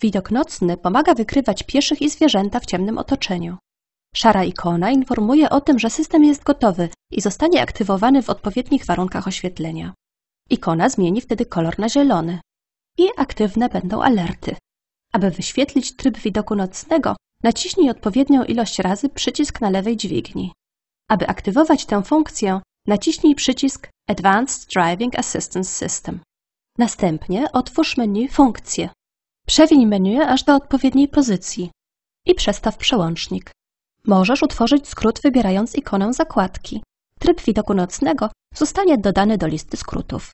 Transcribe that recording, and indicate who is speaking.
Speaker 1: Widok nocny pomaga wykrywać pieszych i zwierzęta w ciemnym otoczeniu. Szara ikona informuje o tym, że system jest gotowy i zostanie aktywowany w odpowiednich warunkach oświetlenia. Ikona zmieni wtedy kolor na zielony. I aktywne będą alerty. Aby wyświetlić tryb widoku nocnego, naciśnij odpowiednią ilość razy przycisk na lewej dźwigni. Aby aktywować tę funkcję, naciśnij przycisk Advanced Driving Assistance System. Następnie otwórz menu Funkcje. Przewiń menu aż do odpowiedniej pozycji i przestaw przełącznik. Możesz utworzyć skrót wybierając ikonę zakładki. Tryb widoku nocnego zostanie dodany do listy
Speaker 2: skrótów.